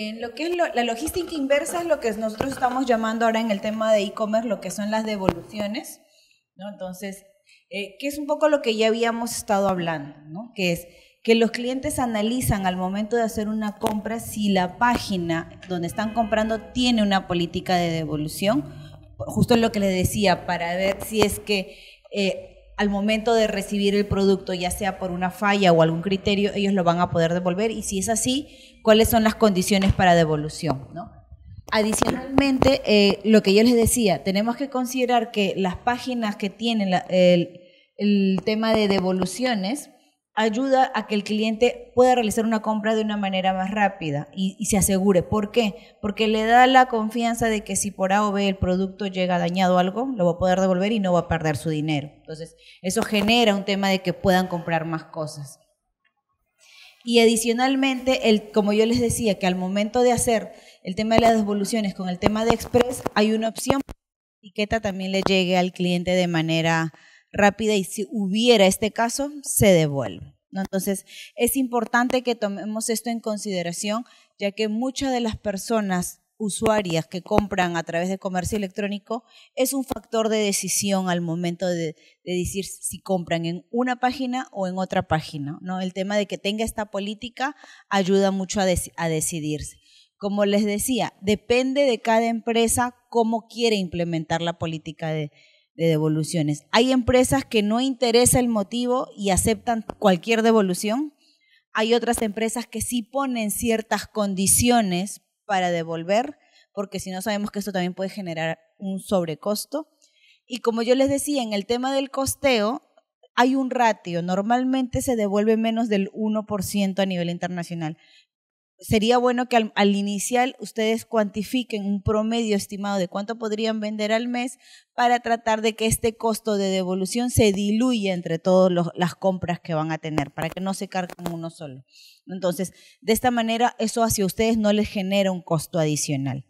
En lo que es la logística inversa es lo que nosotros estamos llamando ahora en el tema de e-commerce, lo que son las devoluciones, Entonces, eh, que es un poco lo que ya habíamos estado hablando, Que es que los clientes analizan al momento de hacer una compra si la página donde están comprando tiene una política de devolución, justo lo que les decía, para ver si es que... Eh, al momento de recibir el producto, ya sea por una falla o algún criterio, ellos lo van a poder devolver y si es así, cuáles son las condiciones para devolución. ¿no? Adicionalmente, eh, lo que yo les decía, tenemos que considerar que las páginas que tienen el tema de devoluciones, ayuda a que el cliente pueda realizar una compra de una manera más rápida y, se asegure. ¿Por qué? Porque le da la confianza de que si por A o B el producto llega dañado o algo, lo va a poder devolver y no va a perder su dinero. Entonces, eso genera un tema de que puedan comprar más cosas. Y adicionalmente, el, como yo les decía, que al momento de hacer el tema de las devoluciones con el tema de Express, hay una opción para que la etiqueta también le llegue al cliente de manera rápida y si hubiera este caso, se devuelve. Entonces, es importante que tomemos esto en consideración, ya que muchas de las personas usuarias que compran a través de comercio electrónico es un factor de decisión al momento de, decir si compran en una página o en otra página. ¿no? El tema de que tenga esta política ayuda mucho a decidirse. Como les decía, depende de cada empresa cómo quiere implementar la política de, de devoluciones. Hay empresas que no interesa el motivo y aceptan cualquier devolución. Hay otras empresas que sí ponen ciertas condiciones para devolver, porque si no sabemos que esto también puede generar un sobrecosto. Y como yo les decía, en el tema del costeo hay un ratio, normalmente se devuelve menos del 1% a nivel internacional, sería bueno que al, inicial ustedes cuantifiquen un promedio estimado de cuánto podrían vender al mes para tratar de que este costo de devolución se diluya entre todas las compras que van a tener, para que no se carguen uno solo. Entonces, de esta manera, eso hacia ustedes no les genera un costo adicional.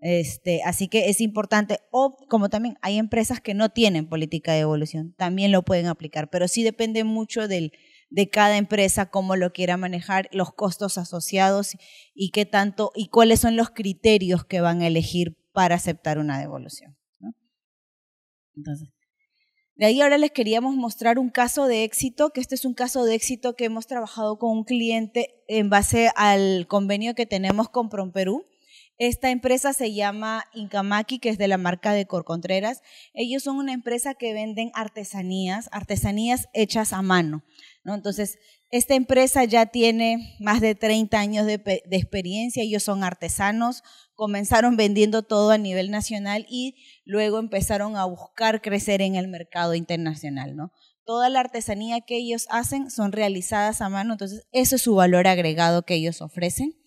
Este, así que es importante, o como también hay empresas que no tienen política de devolución, también lo pueden aplicar, pero sí depende mucho del, de cada empresa, cómo lo quiera manejar, los costos asociados y qué tanto y cuáles son los criterios que van a elegir para aceptar una devolución. Entonces, de ahí ahora les queríamos mostrar un caso de éxito, que este es un caso de éxito que hemos trabajado con un cliente en base al convenio que tenemos con PromPerú. Esta empresa se llama Incamaki, que es de la marca de Corcontreras. Ellos son una empresa que venden artesanías, artesanías hechas a mano. Entonces, esta empresa ya tiene más de 30 años de, de experiencia, ellos son artesanos, comenzaron vendiendo todo a nivel nacional y luego empezaron a buscar crecer en el mercado internacional. toda la artesanía que ellos hacen son realizadas a mano, entonces eso es su valor agregado que ellos ofrecen.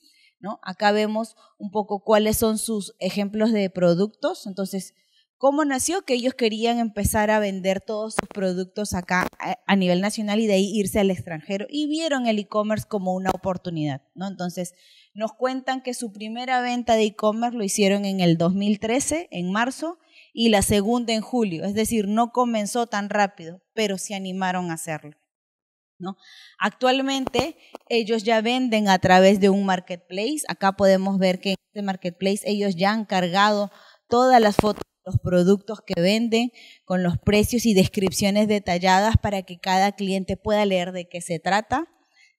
Acá vemos un poco cuáles son sus ejemplos de productos. Entonces, ¿cómo nació que ellos querían empezar a vender todos sus productos acá a nivel nacional y de ahí irse al extranjero? Y vieron el e-commerce como una oportunidad, ¿no? Entonces, nos cuentan que su primera venta de e-commerce lo hicieron en el 2013, en marzo, y la segunda en julio. Es decir, no comenzó tan rápido, pero se animaron a hacerlo. Actualmente ellos ya venden a través de un marketplace. Acá podemos ver que en este marketplace ellos ya han cargado todas las fotos los productos que venden, con los precios y descripciones detalladas para que cada cliente pueda leer de qué se trata.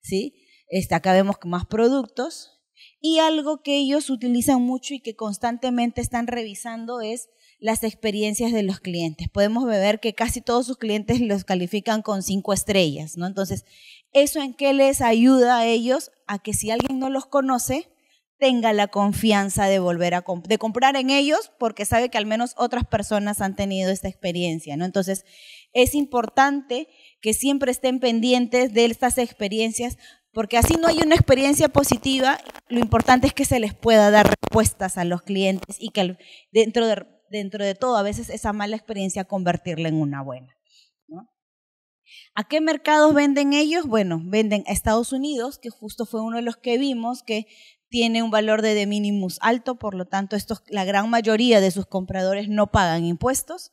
¿sí? está acá vemos más productos. Y algo que ellos utilizan mucho y que constantemente están revisando es las experiencias de los clientes. Podemos ver que casi todos sus clientes los califican con cinco estrellas, ¿no? Entonces, ¿eso en qué les ayuda a ellos? A que si alguien no los conoce, tenga la confianza de volver a de comprar en ellos porque sabe que al menos otras personas han tenido esta experiencia, ¿no? Entonces, es importante que siempre estén pendientes de estas experiencias porque así no hay una experiencia positiva, lo importante es que se les pueda dar respuestas a los clientes y que dentro de dentro de todo, a veces esa mala experiencia convertirla en una buena. ¿A qué mercados venden ellos? Bueno, venden a Estados Unidos, que justo fue uno de los que vimos que tiene un valor de de minimus alto, por lo tanto, estos, la gran mayoría de sus compradores no pagan impuestos,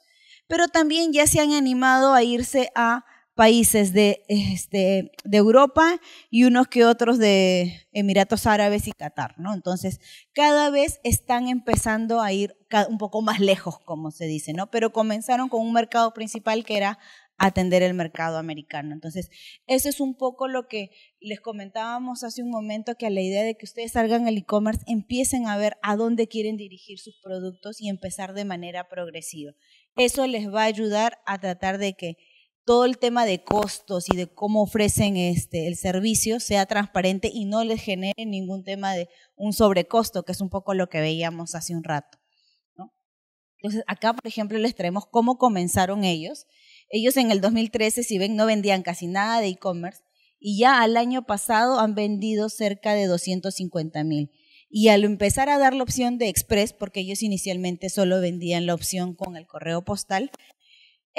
pero también ya se han animado a irse a países de, este, de Europa y unos que otros de Emiratos Árabes y Qatar, ¿no? Entonces, cada vez están empezando a ir un poco más lejos, como se dice, ¿no? Pero comenzaron con un mercado principal que era atender el mercado americano. Entonces, eso es un poco lo que les comentábamos hace un momento, que a la idea de que ustedes salgan al e-commerce, empiecen a ver a dónde quieren dirigir sus productos y empezar de manera progresiva. Eso les va a ayudar a tratar de que todo el tema de costos y de cómo ofrecen este, el servicio sea transparente y no les genere ningún tema de un sobrecosto, que es un poco lo que veíamos hace un rato. Entonces, acá, por ejemplo, les traemos cómo comenzaron ellos. Ellos en el 2013, si ven, no vendían casi nada de e-commerce y ya al año pasado han vendido cerca de 250 mil. Y al empezar a dar la opción de Express, porque ellos inicialmente solo vendían la opción con el correo postal,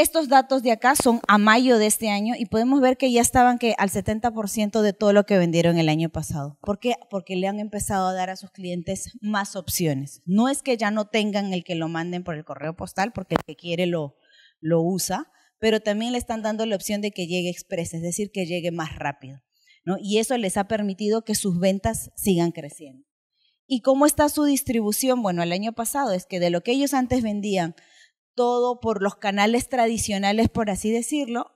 estos datos de acá son a mayo de este año y podemos ver que ya estaban que al 70% de todo lo que vendieron el año pasado. ¿Por qué? Porque le han empezado a dar a sus clientes más opciones. No es que ya no tengan el que lo manden por el correo postal, porque el que quiere lo, lo usa, pero también le están dando la opción de que llegue express, es decir, que llegue más rápido. ¿no? Y eso les ha permitido que sus ventas sigan creciendo. ¿Y cómo está su distribución? Bueno, el año pasado es que de lo que ellos antes vendían todo por los canales tradicionales, por así decirlo,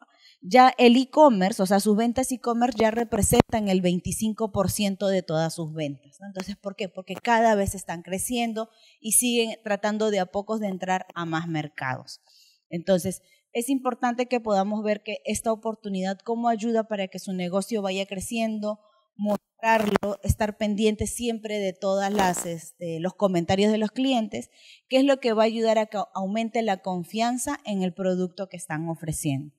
ya el e-commerce, o sea, sus ventas e-commerce ya representan el 25% de todas sus ventas. Entonces, ¿por qué? Porque cada vez están creciendo y siguen tratando de a pocos de entrar a más mercados. Entonces, es importante que podamos ver que esta oportunidad, como ayuda para que su negocio vaya creciendo, mostrarlo, estar pendiente siempre de todas las este, los comentarios de los clientes, que es lo que va a ayudar a que aumente la confianza en el producto que están ofreciendo.